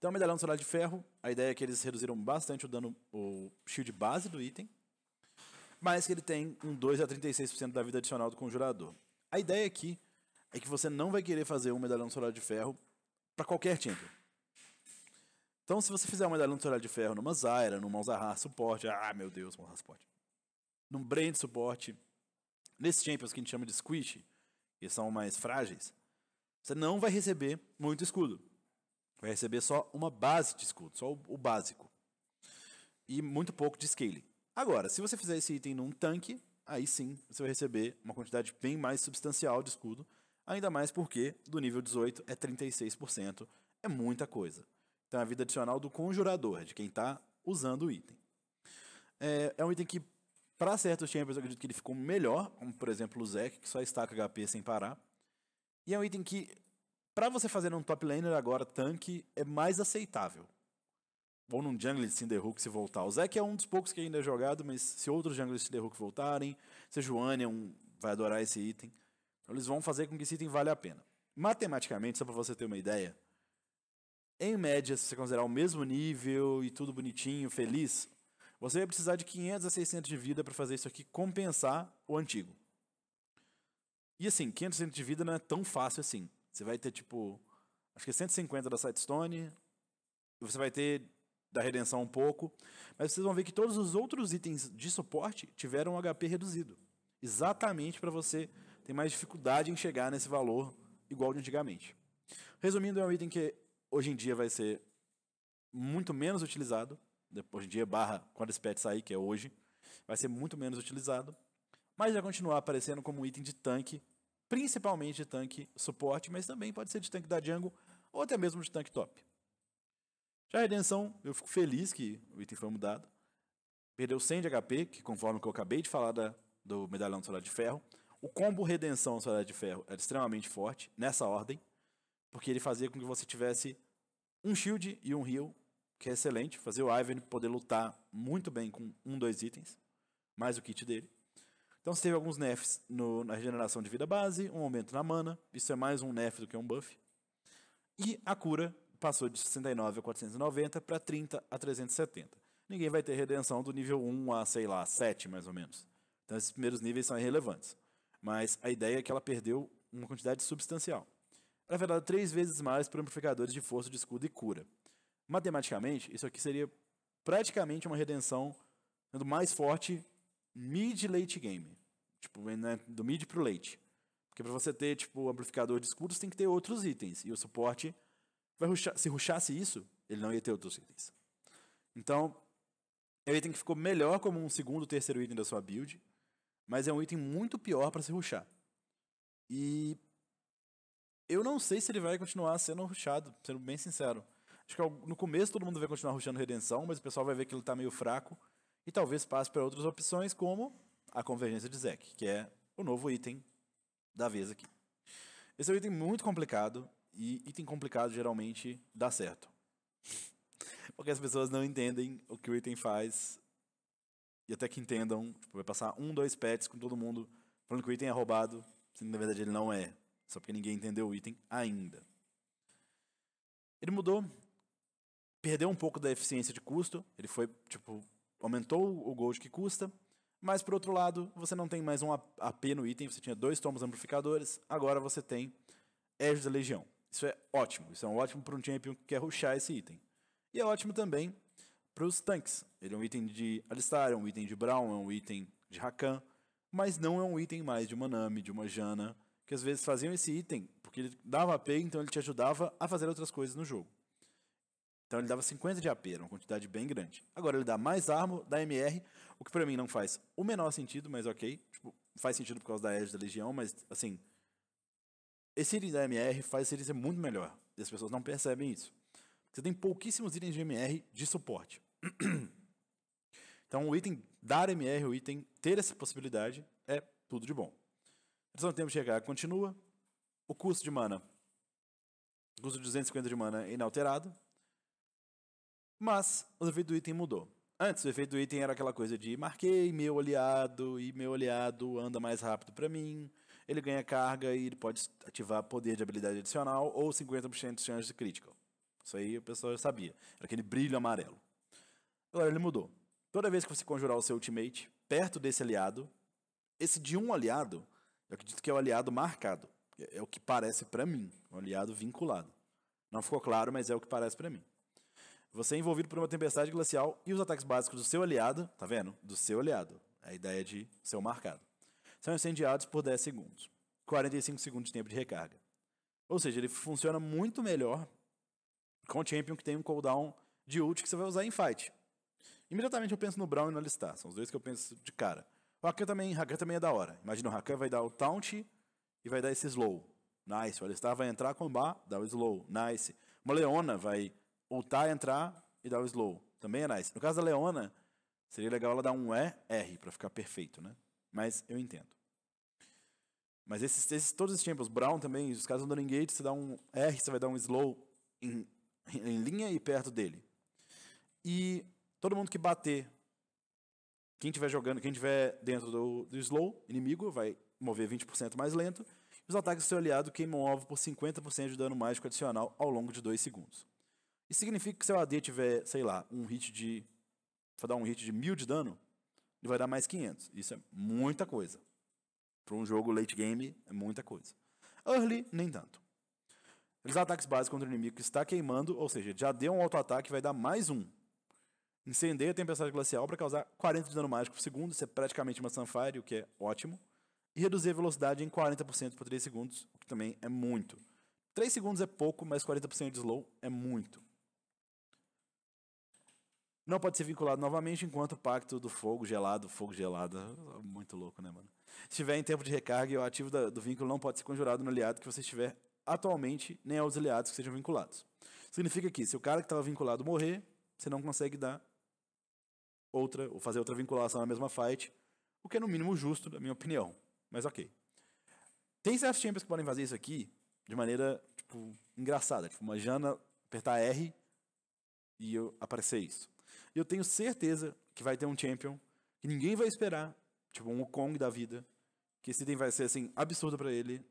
Então, medalhão do soldado de ferro, a ideia é que eles reduziram bastante o dano, o shield base do item, mas que ele tem um 2 a 36% da vida adicional do conjurador. A ideia aqui é que você não vai querer fazer um medalhão do soldado de ferro para qualquer tinta. Então, se você fizer um medalhão do soldado de ferro numa Zyra, numa Alzahar suporte, ah, meu Deus, Alzahar suporte, num Brand suporte, nesses champions que a gente chama de squish, que são mais frágeis, você não vai receber muito escudo. Vai receber só uma base de escudo, só o, o básico. E muito pouco de scaling. Agora, se você fizer esse item num tanque, aí sim você vai receber uma quantidade bem mais substancial de escudo, ainda mais porque do nível 18 é 36%, é muita coisa. Então é a vida adicional do conjurador, de quem está usando o item. É, é um item que, para certos champions, eu acredito que ele ficou melhor, como por exemplo o Zek, que só estaca HP sem parar. E é um item que para você fazer um top laner agora, tanque, é mais aceitável. Ou num jungle de Cinderhook se voltar. O Zeke é um dos poucos que ainda é jogado, mas se outros jungles de Cinderhook voltarem, se Joane é um, vai adorar esse item, eles vão fazer com que esse item valha a pena. Matematicamente, só para você ter uma ideia, em média, se você considerar o mesmo nível e tudo bonitinho, feliz, você vai precisar de 500 a 600 de vida para fazer isso aqui compensar o antigo. E assim, 500 de vida não é tão fácil assim. Você vai ter, tipo, acho que 150 é da Sidestone. Você vai ter da redenção um pouco. Mas vocês vão ver que todos os outros itens de suporte tiveram um HP reduzido. Exatamente para você ter mais dificuldade em chegar nesse valor igual de antigamente. Resumindo, é um item que hoje em dia vai ser muito menos utilizado. Depois de dia, barra, quando esse pet sair, que é hoje, vai ser muito menos utilizado. Mas vai continuar aparecendo como um item de tanque principalmente de tanque suporte, mas também pode ser de tanque da jungle ou até mesmo de tanque top. Já a redenção, eu fico feliz que o item foi mudado. Perdeu 100 de HP, que conforme o que eu acabei de falar da, do medalhão do Soldado de Ferro. O combo redenção do Soldado de Ferro era extremamente forte, nessa ordem, porque ele fazia com que você tivesse um shield e um heal, que é excelente. Fazia o Ivan poder lutar muito bem com um, dois itens, mais o kit dele. Então você teve alguns nefs no, na regeneração de vida base, um aumento na mana, isso é mais um nef do que um buff. E a cura passou de 69 a 490 para 30 a 370. Ninguém vai ter redenção do nível 1 a, sei lá, 7 mais ou menos. Então esses primeiros níveis são irrelevantes. Mas a ideia é que ela perdeu uma quantidade substancial. Ela foi dada três vezes mais por amplificadores de força de escudo e cura. Matematicamente, isso aqui seria praticamente uma redenção sendo mais forte mid-late game. Tipo, né, do mid pro late. Porque para você ter, tipo, amplificador de escudos, tem que ter outros itens. E o suporte vai ruxar, se ruxasse isso, ele não ia ter outros itens. Então, é um item que ficou melhor como um segundo, terceiro item da sua build, mas é um item muito pior para se ruxar. E eu não sei se ele vai continuar sendo ruxado, sendo bem sincero. Acho que no começo todo mundo vai continuar ruxando redenção, mas o pessoal vai ver que ele tá meio fraco e talvez passe para outras opções, como a convergência de Zek, que é o novo item da vez aqui. Esse é um item muito complicado, e item complicado geralmente dá certo. Porque as pessoas não entendem o que o item faz, e até que entendam, tipo, vai passar um, dois pets com todo mundo falando que o item é roubado, sendo na verdade ele não é, só porque ninguém entendeu o item ainda. Ele mudou, perdeu um pouco da eficiência de custo, ele foi, tipo, aumentou o gold que custa, mas por outro lado, você não tem mais um AP no item, você tinha dois tomos amplificadores, agora você tem Edge da Legião. Isso é ótimo, isso é um ótimo para um champion que quer ruxar esse item. E é ótimo também para os tanques. Ele é um item de Alistar, é um item de Brown, é um item de Rakan, mas não é um item mais de uma Nami, de uma Jana, que às vezes faziam esse item porque ele dava AP, então ele te ajudava a fazer outras coisas no jogo. Então ele dava 50 de AP, era uma quantidade bem grande. Agora ele dá mais armo, dá MR, o que para mim não faz o menor sentido, mas ok. Tipo, faz sentido por causa da Edge da Legião, mas assim. Esse item da MR faz esse item ser muito melhor. E as pessoas não percebem isso. Você tem pouquíssimos itens de MR de suporte. então o item dar MR, o item ter essa possibilidade, é tudo de bom. Pressão do tempo de chegar continua. O custo de mana. O custo de 250 de mana é inalterado mas o efeito do item mudou. Antes, o efeito do item era aquela coisa de marquei meu aliado e meu aliado anda mais rápido para mim. Ele ganha carga e ele pode ativar poder de habilidade adicional ou 50% de chance de crítico. Isso aí o pessoal já sabia. Era aquele brilho amarelo. Agora ele mudou. Toda vez que você conjurar o seu ultimate perto desse aliado, esse de um aliado, eu acredito que é o aliado marcado. É, é o que parece para mim, o aliado vinculado. Não ficou claro, mas é o que parece para mim. Você é envolvido por uma tempestade glacial e os ataques básicos do seu aliado, tá vendo? Do seu aliado. É a ideia de ser marcado. São incendiados por 10 segundos. 45 segundos de tempo de recarga. Ou seja, ele funciona muito melhor com o Champion que tem um cooldown de ult que você vai usar em fight. Imediatamente eu penso no Brown e no Alistar. São os dois que eu penso de cara. O Hakan também, Hakan também é da hora. Imagina, o Hakan vai dar o taunt e vai dar esse slow. Nice. O Alistar vai entrar, bar, dar o slow. Nice. Uma Leona vai voltar, entrar e dar o slow. Também é nice. No caso da Leona, seria legal ela dar um E, R, para ficar perfeito, né? Mas eu entendo. Mas esses, esses todos esses tempos, Brown também, os caras do em gate, você dá um R, você vai dar um slow em, em linha e perto dele. E todo mundo que bater, quem tiver jogando, quem tiver dentro do, do slow, inimigo, vai mover 20% mais lento. E os ataques do seu aliado queimam o alvo por 50% de dano mágico adicional ao longo de 2 segundos. Isso significa que se o AD tiver, sei lá, um hit de. For dar um hit de mil de dano, ele vai dar mais 500. Isso é muita coisa. Para um jogo late game, é muita coisa. Early, nem tanto. Eles ataques básicos contra o inimigo que está queimando, ou seja, já deu um auto-ataque e vai dar mais um. Incendeia a tempestade glacial para causar 40 de dano mágico por segundo, isso é praticamente uma Sunfire, o que é ótimo. E reduzir a velocidade em 40% por 3 segundos, o que também é muito. 3 segundos é pouco, mas 40% de slow é muito. Não pode ser vinculado novamente enquanto o pacto do fogo gelado, fogo gelado, muito louco, né, mano? Se estiver em tempo de recarga, o ativo da, do vínculo não pode ser conjurado no aliado que você estiver atualmente, nem aos aliados que sejam vinculados. Significa que se o cara que estava vinculado morrer, você não consegue dar outra, ou fazer outra vinculação na mesma fight, o que é no mínimo justo, na minha opinião. Mas ok. Tem certos champions que podem fazer isso aqui de maneira, tipo, engraçada. Tipo, uma Jana apertar R e eu aparecer isso. E eu tenho certeza que vai ter um champion que ninguém vai esperar, tipo um Kong da vida, que esse item vai ser assim absurdo para ele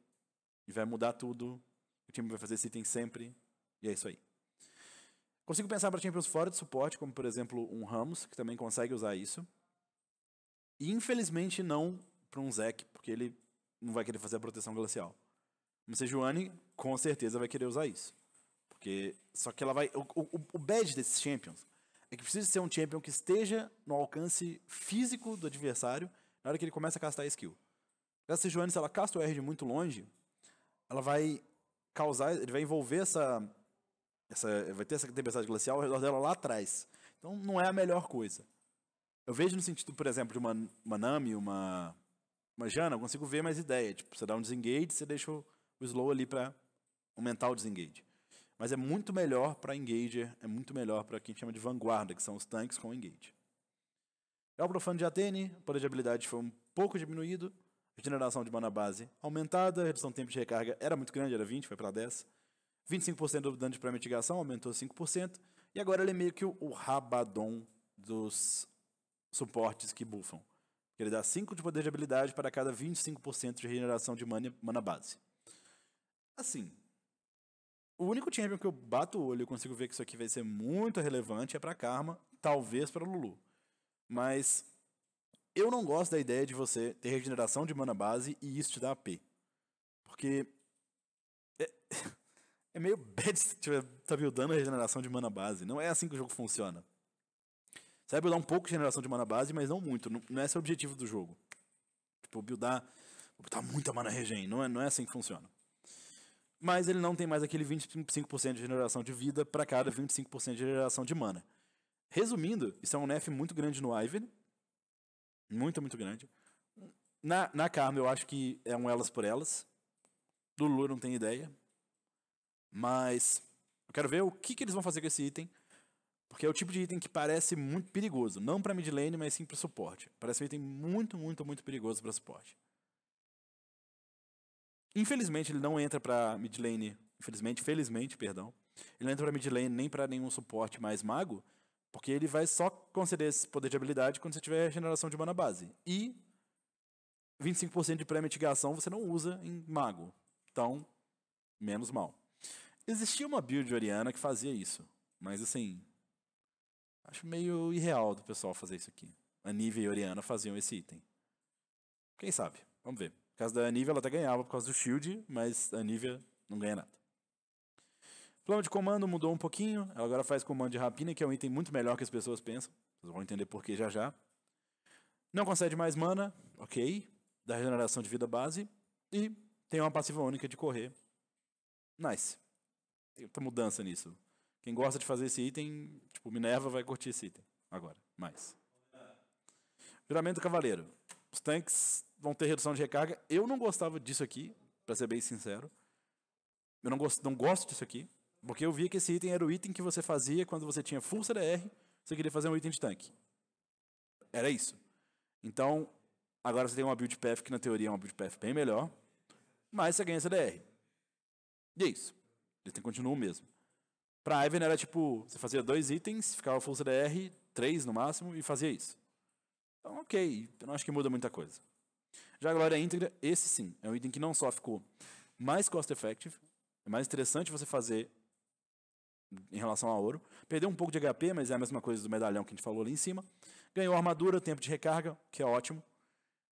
e vai mudar tudo. O time vai fazer esse item sempre e é isso aí. Consigo pensar para champions fora de suporte, como por exemplo um Ramos, que também consegue usar isso. E infelizmente não para um Zek, porque ele não vai querer fazer a proteção glacial. Mas Sejuani com certeza vai querer usar isso. Porque só que ela vai o, o, o badge desses champions é que precisa ser um champion que esteja no alcance físico do adversário na hora que ele começa a castar a skill. Essa Sejuani, se ela casta o R de muito longe, ela vai causar, ele vai envolver essa, essa vai ter essa tempestade glacial ao redor dela lá atrás. Então não é a melhor coisa. Eu vejo no sentido, por exemplo, de uma, uma Nami, uma, uma Jana, eu consigo ver mais ideia. Tipo, você dá um disengage, você deixa o slow ali para aumentar o disengage mas é muito melhor para engager, é muito melhor para quem chama de vanguarda, que são os tanques com engage. É o profano de Atene, o poder de habilidade foi um pouco diminuído, regeneração de mana base aumentada, redução do tempo de recarga era muito grande, era 20, foi para 10. 25% do dano de pré-mitigação aumentou 5%, e agora ele é meio que o rabadon dos suportes que bufam. Ele dá 5 de poder de habilidade para cada 25% de regeneração de mana, mana base. Assim, o único champion que eu bato o olho e consigo ver que isso aqui vai ser muito relevante é para Karma, talvez para Lulu. Mas eu não gosto da ideia de você ter regeneração de mana base e isso te dá AP. Porque é, é meio bad se tipo, tá buildando a regeneração de mana base. Não é assim que o jogo funciona. Você vai buildar um pouco de regeneração de mana base, mas não muito. Não, não é esse o objetivo do jogo. Tipo, buildar, buildar muita mana regen. Não é, não é assim que funciona mas ele não tem mais aquele 25% de geração de vida para cada 25% de geração de mana. Resumindo, isso é um nerf muito grande no Ivy. Muito, muito grande. Na, na Karma, eu acho que é um elas por elas. Do Lulu não tem ideia. Mas eu quero ver o que, que eles vão fazer com esse item. Porque é o tipo de item que parece muito perigoso. Não para mid lane, mas sim para suporte. Parece um item muito, muito, muito perigoso para suporte. Infelizmente, ele não entra para midlane. Infelizmente, felizmente, perdão. Ele não entra para midlane nem para nenhum suporte mais mago, porque ele vai só conceder esse poder de habilidade quando você tiver regeneração de mana base. E 25% de pré-mitigação você não usa em mago. Então, menos mal. Existia uma build de oriana que fazia isso, mas assim, acho meio irreal do pessoal fazer isso aqui. Anive e Oriana faziam esse item. Quem sabe? Vamos ver caso da Anivia, ela até ganhava por causa do Shield, mas a Anivia não ganha nada. plano de comando mudou um pouquinho. Ela agora faz comando de rapina, que é um item muito melhor que as pessoas pensam. Vocês vão entender por que já já. Não concede mais mana, ok. Da regeneração de vida base. E tem uma passiva única de correr. Nice. Tem muita mudança nisso. Quem gosta de fazer esse item, tipo, Minerva vai curtir esse item. Agora, mais. Juramento Cavaleiro. Os tanques vão ter redução de recarga. Eu não gostava disso aqui, para ser bem sincero. Eu não gosto, não gosto disso aqui, porque eu via que esse item era o item que você fazia quando você tinha full CDR, você queria fazer um item de tanque. Era isso. Então, agora você tem uma build path que na teoria é uma build path bem melhor, mas você ganha CDR. E é isso. Ele continua continuo mesmo. Pra Ivan era tipo, você fazia dois itens, ficava full CDR, três no máximo, e fazia isso. Então, ok, eu não acho que muda muita coisa. Já a glória íntegra, esse sim, é um item que não só ficou mais cost effective, é mais interessante você fazer em relação a ouro. Perdeu um pouco de HP, mas é a mesma coisa do medalhão que a gente falou ali em cima. Ganhou armadura, tempo de recarga, que é ótimo.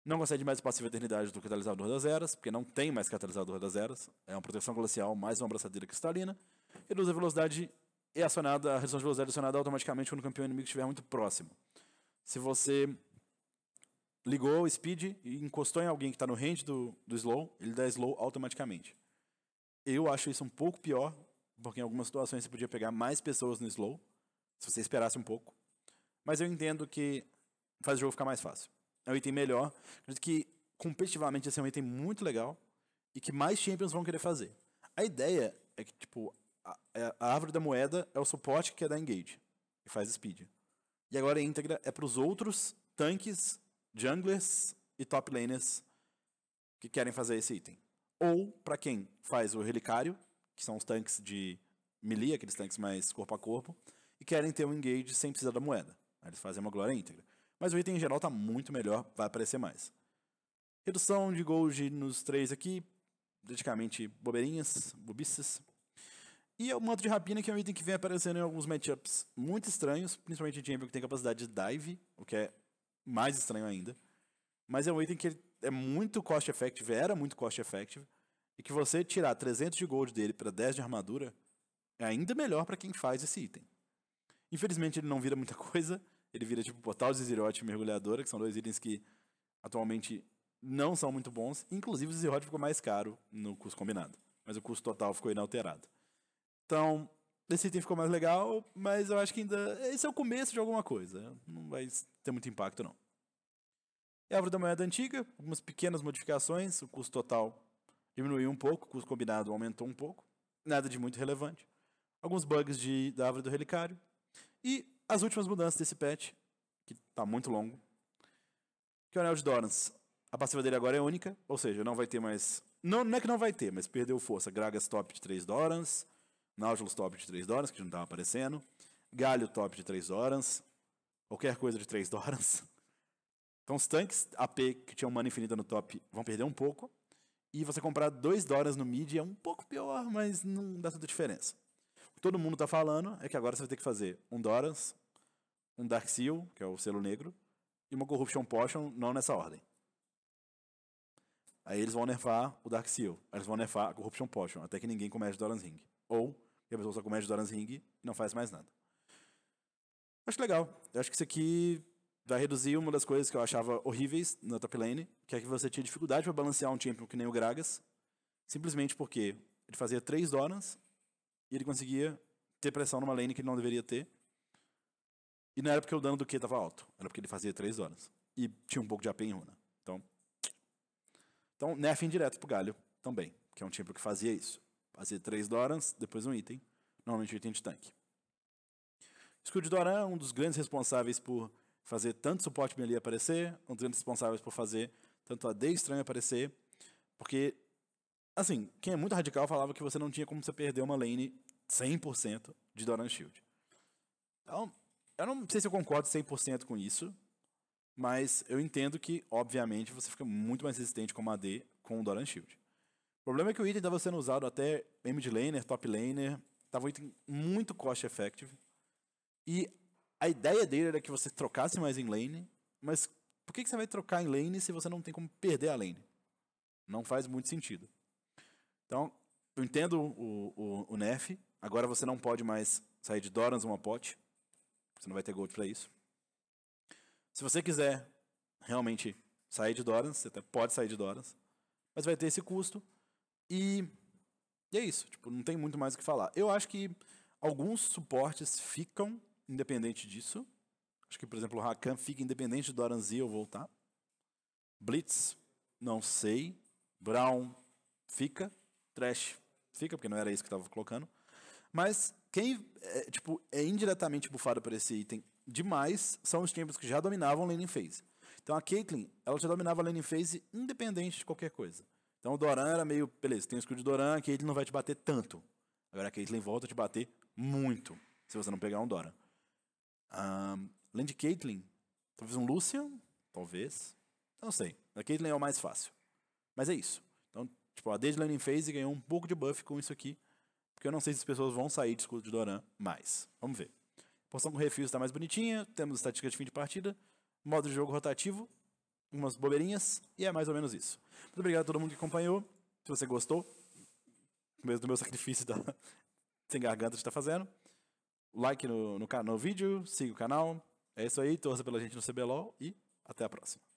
Não consegue mais o passivo eternidade do catalisador das eras, porque não tem mais catalisador das eras. É uma proteção glacial mais uma abraçadeira cristalina. Reduz a velocidade e acionada, a redução de velocidade é acionada automaticamente quando o campeão inimigo estiver muito próximo. Se você ligou o speed e encostou em alguém que está no range do, do slow, ele dá slow automaticamente. Eu acho isso um pouco pior, porque em algumas situações você podia pegar mais pessoas no slow, se você esperasse um pouco. Mas eu entendo que faz o jogo ficar mais fácil. É um item melhor. Acredito que competitivamente esse é um item muito legal e que mais champions vão querer fazer. A ideia é que, tipo, a, é, a árvore da moeda é o suporte que é dar engage e faz speed. E agora a íntegra é para os outros tanques junglers e top laners que querem fazer esse item. Ou para quem faz o relicário, que são os tanques de melee, aqueles tanques mais corpo a corpo, e querem ter um engage sem precisar da moeda. Aí eles fazem uma glória íntegra. Mas o item em geral está muito melhor, vai aparecer mais. Redução de gold nos três aqui, praticamente bobeirinhas, bobices. E é o manto de rapina, que é um item que vem aparecendo em alguns matchups muito estranhos, principalmente de Champion que tem capacidade de dive, o que é mais estranho ainda. Mas é um item que é muito cost effective, era muito cost effective, e que você tirar 300 de gold dele para 10 de armadura é ainda melhor para quem faz esse item. Infelizmente ele não vira muita coisa, ele vira tipo Portal de zirote e Mergulhadora, que são dois itens que atualmente não são muito bons. Inclusive o zirote ficou mais caro no custo combinado, mas o custo total ficou inalterado. Então, esse item ficou mais legal, mas eu acho que ainda. Esse é o começo de alguma coisa. Não vai ter muito impacto, não. Árvore é da moeda antiga, algumas pequenas modificações, o custo total diminuiu um pouco, o custo combinado aumentou um pouco, nada de muito relevante. Alguns bugs de, da árvore do relicário. E as últimas mudanças desse patch, que está muito longo. Que é o Anel de Dorans. A passiva dele agora é única, ou seja, não vai ter mais. Não, não é que não vai ter, mas perdeu força. Gragas top de 3 Dorans. Nautilus top de 3 dólares, que não estava aparecendo. Galho top de 3 dólares. Qualquer coisa de 3 dólares. Então os tanques AP que tinham mana infinita no top vão perder um pouco. E você comprar 2 dólares no mid é um pouco pior, mas não dá tanta diferença. O que todo mundo está falando é que agora você vai ter que fazer um dólares, um Dark Seal, que é o selo negro, e uma Corruption Potion, não nessa ordem. Aí eles vão nerfar o Dark Seal, aí eles vão nerfar a Corruption Potion, até que ninguém comece Doran's Ring. Ou a pessoa só comete Doran's Ring e não faz mais nada. Acho legal. Eu acho que isso aqui vai reduzir uma das coisas que eu achava horríveis na top lane, que é que você tinha dificuldade para balancear um champion que nem o Gragas, simplesmente porque ele fazia três Dorans e ele conseguia ter pressão numa lane que ele não deveria ter. E não era porque o dano do Q estava alto, era porque ele fazia três Dorans. E tinha um pouco de AP em runa. Então, então nerf indireto pro Galho também, que é um champion que fazia isso. Fazer três Dorans, depois um item. Normalmente um item de tanque. Escudo de Doran é um dos grandes responsáveis por fazer tanto suporte melee aparecer, um dos grandes responsáveis por fazer tanto AD estranho aparecer, porque, assim, quem é muito radical falava que você não tinha como você perder uma lane 100% de Doran Shield. Então, eu não sei se eu concordo 100% com isso, mas eu entendo que, obviamente, você fica muito mais resistente com AD com o Doran Shield. O problema é que o item estava sendo usado até mid laner, top laner, estava um item muito cost effective. E a ideia dele era que você trocasse mais em lane, mas por que, que você vai trocar em lane se você não tem como perder a lane? Não faz muito sentido. Então, eu entendo o, o, o nerf. Agora você não pode mais sair de Dorans uma pote. Você não vai ter gold para isso. Se você quiser realmente sair de Dorans, você até pode sair de Dorans. Mas vai ter esse custo. E, e é isso, tipo, não tem muito mais o que falar. Eu acho que alguns suportes ficam independente disso. Acho que, por exemplo, o Rakan fica independente do Aranzio voltar. Blitz, não sei. Brown fica. Trash fica, porque não era isso que estava colocando. Mas quem é, tipo, é indiretamente bufado por esse item demais são os times que já dominavam a laning phase. Então a Caitlyn, ela já dominava a laning phase independente de qualquer coisa. Então o Doran era meio, beleza, tem o skill de Doran, que ele não vai te bater tanto. Agora a Caitlyn volta a te bater muito, se você não pegar um Doran. Um, além de Caitlyn, talvez um Lucian, talvez. não sei. A Caitlyn é o mais fácil. Mas é isso. Então, tipo, a Landing Phase ganhou um pouco de buff com isso aqui. Porque eu não sei se as pessoas vão sair de escudo de Doran mais. Vamos ver. Poção com refil está mais bonitinha. Temos estatística de fim de partida. Modo de jogo rotativo umas bobeirinhas, e é mais ou menos isso. Muito obrigado a todo mundo que acompanhou. Se você gostou, mesmo do meu sacrifício da... sem garganta de estar tá fazendo, like no, no, no vídeo, siga o canal. É isso aí, torça pela gente no CBLOL e até a próxima.